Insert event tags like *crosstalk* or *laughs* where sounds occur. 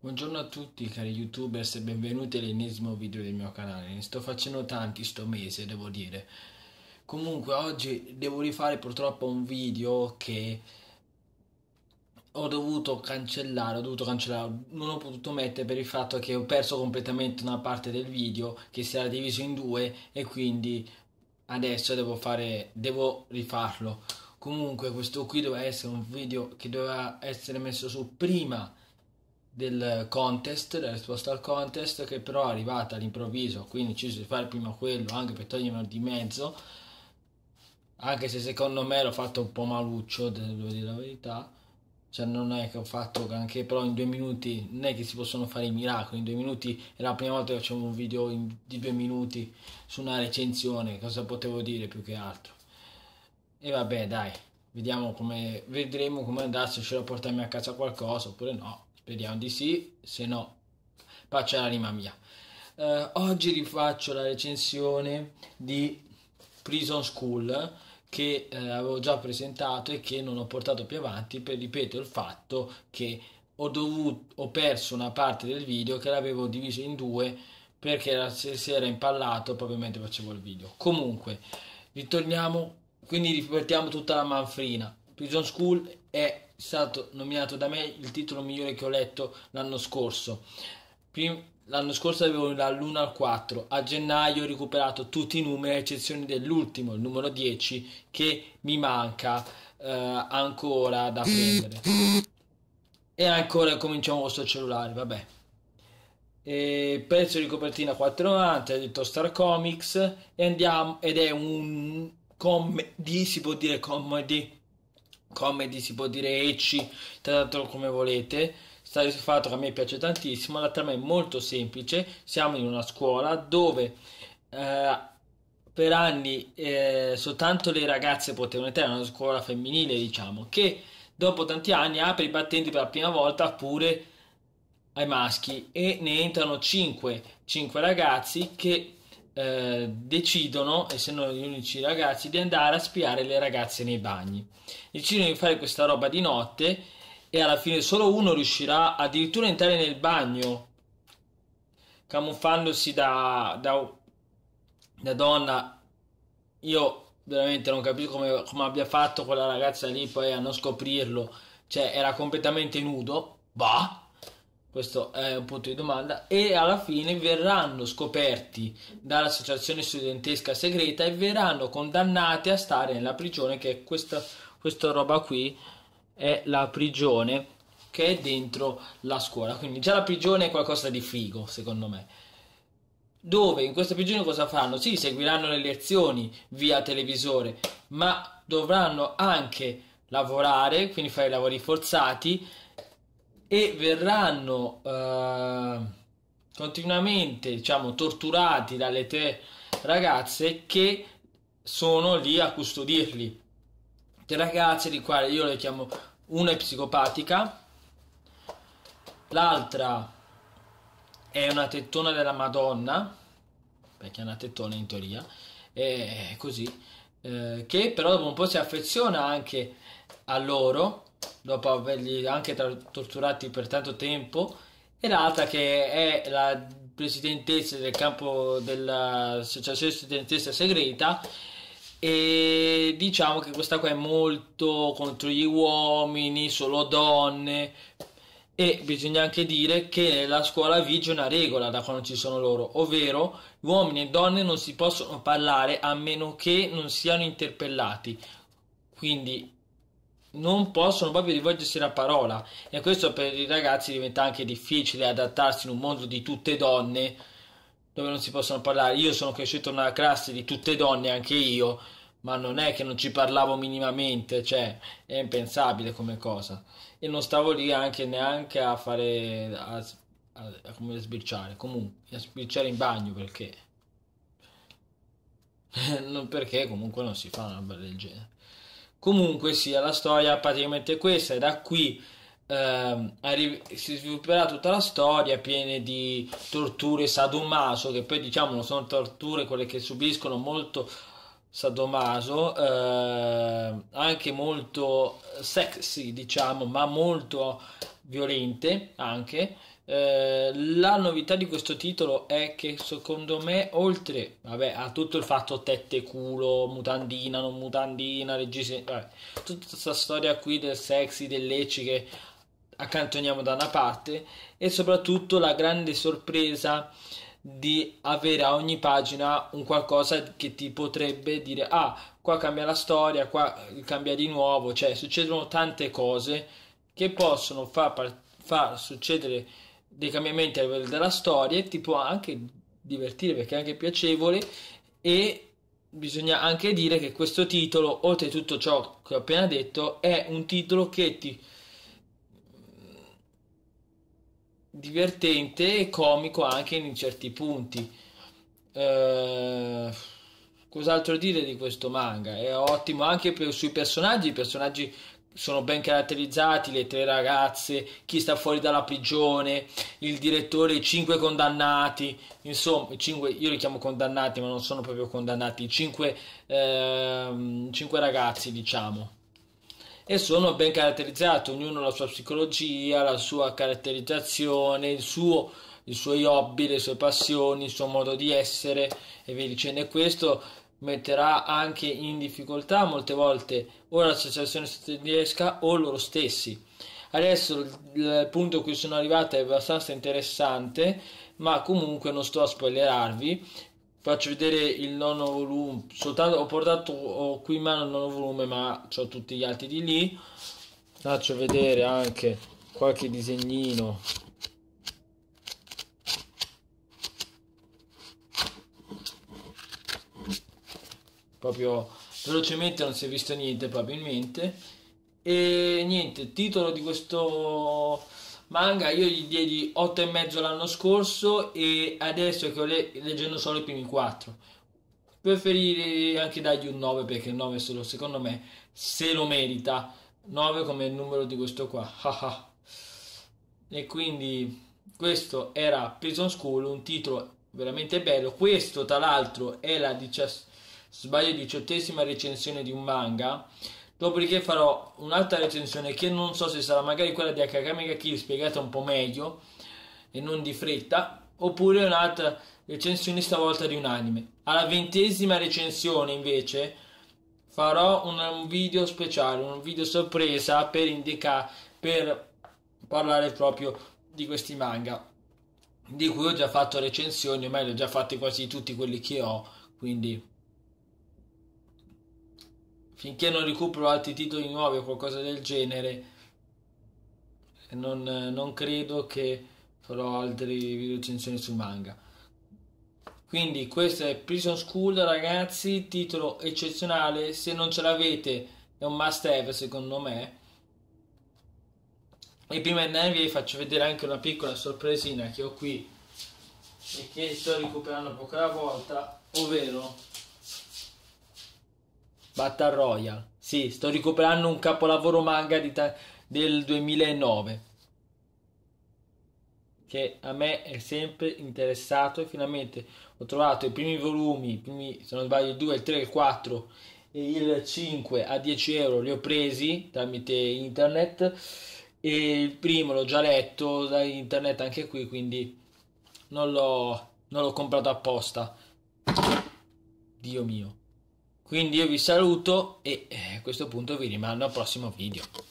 Buongiorno a tutti cari youtubers e benvenuti all'ennesimo video del mio canale, ne sto facendo tanti sto mese devo dire. Comunque oggi devo rifare purtroppo un video che ho dovuto cancellare, ho dovuto cancellare, non ho potuto mettere per il fatto che ho perso completamente una parte del video che si era diviso in due e quindi adesso devo fare, devo rifarlo. Comunque questo qui doveva essere un video che doveva essere messo su prima del contest, della risposta al contest, che però è arrivata all'improvviso, quindi ho deciso di fare prima quello anche per togliermelo di mezzo, anche se secondo me l'ho fatto un po' maluccio, devo dire la verità, cioè non è che ho fatto anche però in due minuti, non è che si possono fare i miracoli, in due minuti è la prima volta che facciamo un video in, di due minuti su una recensione, cosa potevo dire più che altro. E vabbè dai, vediamo come, vedremo come andrà, se riuscirò a portarmi a casa qualcosa oppure no. Speriamo di sì, se no, faccio l'anima mia. Uh, oggi rifaccio la recensione di Prison School che uh, avevo già presentato e che non ho portato più avanti per, ripeto, il fatto che ho, dovuto, ho perso una parte del video che l'avevo diviso in due perché era, si era impallato proprio mentre facevo il video. Comunque, ritorniamo, quindi ripartiamo tutta la manfrina. Prison School è stato nominato da me il titolo migliore che ho letto l'anno scorso. Prim- l'anno scorso avevo dall'1 al 4, a gennaio ho recuperato tutti i numeri, a eccezione dell'ultimo, il numero 10, che mi manca eh, ancora da prendere. E ancora cominciamo con sto cellulare, vabbè. E prezzo di copertina 4,90 edito Star Comics e andiamo, ed è un comedy si può dire comedy comedy, si può dire ecci, trattatelo come volete. Sta il fatto che a me piace tantissimo, la trama è molto semplice, siamo in una scuola dove eh, per anni eh, soltanto le ragazze potevano entrare, una scuola femminile diciamo, che dopo tanti anni apre i battenti per la prima volta pure ai maschi e ne entrano 5, 5 ragazzi che eh, decidono, essendo gli unici ragazzi, di andare a spiare le ragazze nei bagni. Decidono di fare questa roba di notte e alla fine solo uno riuscirà addirittura a entrare nel bagno, camuffandosi da, da, da donna. Io veramente non capisco come, come, abbia fatto quella ragazza lì poi a non scoprirlo, cioè era completamente nudo, bah, questo è un punto di domanda, e alla fine verranno scoperti dall'associazione studentesca segreta e verranno condannati a stare nella prigione, che è questa, questa roba qui, è la prigione che è dentro la scuola. Quindi già la prigione è qualcosa di figo, secondo me dove in questa prigione cosa faranno? Sì, seguiranno le lezioni via televisore, ma dovranno anche lavorare, quindi fare lavori forzati e verranno eh, continuamente diciamo torturati dalle tre ragazze che sono lì a custodirli tre ragazze di quali io le chiamo una è psicopatica l'altra è una tettona della madonna perché è una tettona in teoria è così eh, che però dopo un po' si affeziona anche a loro dopo averli anche torturati per tanto tempo, e l'altra che è la presidentessa del campo dell'associazione studentessa segreta e diciamo che questa qua è molto contro gli uomini, solo donne e bisogna anche dire che nella scuola vige una regola da quando ci sono loro, ovvero uomini e donne non si possono parlare a meno che non siano interpellati. Quindi non possono proprio rivolgersi alla parola e questo per i ragazzi diventa anche difficile adattarsi in un mondo di tutte donne dove non si possono parlare. Io sono cresciuto in una classe di tutte donne, anche io, ma non è che non ci parlavo minimamente, cioè è impensabile come cosa. E non stavo lì anche neanche a fare, a, a, a come sbirciare, comunque, a sbirciare in bagno perché... *laughs* non perché comunque non si fa una roba del genere. Comunque sia, la storia praticamente questa, e da qui eh, si svilupperà tutta la storia piena di torture sadomaso, che poi diciamo sono torture quelle che subiscono molto sadomaso, eh, anche molto sexy diciamo, ma molto violente anche eh, la novità di questo titolo è che secondo me, oltre vabbè, a tutto il fatto tette culo, mutandina, non mutandina, reggiseni, vabbè, tutta questa storia qui del sexy, del lecci che accantoniamo da una parte e soprattutto la grande sorpresa di avere a ogni pagina un qualcosa che ti potrebbe dire ah qua cambia la storia qua cambia di nuovo cioè succedono tante cose che possono far, far succedere dei cambiamenti a livello della storia ti può anche divertire perché è anche piacevole e bisogna anche dire che questo titolo, oltre a tutto ciò che ho appena detto, è un titolo che ti mm, divertente e comico anche in certi punti. Eh, cos'altro dire di questo manga? È ottimo anche per, sui personaggi, i personaggi sono ben caratterizzati le tre ragazze, chi sta fuori dalla prigione, il direttore, i cinque condannati, insomma, cinque, io li chiamo condannati ma non sono proprio condannati, i cinque, eh, cinque ragazzi diciamo. E sono ben caratterizzati, ognuno ha la sua psicologia, la sua caratterizzazione, il suo, i suoi hobby, le sue passioni, il suo modo di essere e via dicendo. E questo metterà anche in difficoltà molte volte o l'associazione tedesca o loro stessi. Adesso il punto a cui sono arrivato è abbastanza interessante, ma comunque non sto a spoilerarvi. Faccio vedere il nono volume, soltanto ho portato ho qui in mano il nono volume, ma ho tutti gli altri di lì. Faccio vedere anche qualche disegnino proprio velocemente non si è visto niente probabilmente e niente titolo di questo manga io gli diedi 8,5 l'anno scorso e adesso che ho le- leggendo solo i primi 4 preferirei anche dargli un 9 perché il 9 solo secondo me se lo merita 9 come il numero di questo qua *laughs* e quindi questo era Prison School un titolo veramente bello questo tra l'altro è la 17 sbaglio diciottesima recensione di un manga dopodiché farò un'altra recensione che non so se sarà magari quella di Akagami ga Kill spiegata un po' meglio e non di fretta oppure un'altra recensione stavolta di un anime alla ventesima recensione invece farò un, un video speciale un video sorpresa per indicare per parlare proprio di questi manga di cui ho già fatto recensioni o meglio ho già fatti quasi tutti quelli che ho quindi finché non recupero altri titoli nuovi o qualcosa del genere, non, non credo che farò altre video recensioni sul manga. Quindi questo è Prison School ragazzi, titolo eccezionale, se non ce l'avete è un must have secondo me. E prima di andare vi faccio vedere anche una piccola sorpresina che ho qui e che sto recuperando poco alla volta, ovvero Battle Royale. Sì, sto recuperando un capolavoro manga ta- del 2009 che a me è sempre interessato e finalmente ho trovato i primi volumi, i primi, se non sbaglio il 2, il 3, il 4 e il 5 a 10 euro li ho presi tramite internet e il primo l'ho già letto da internet anche qui quindi non l'ho, non l'ho comprato apposta. Dio mio. Quindi io vi saluto e eh, a questo punto vi rimando al prossimo video.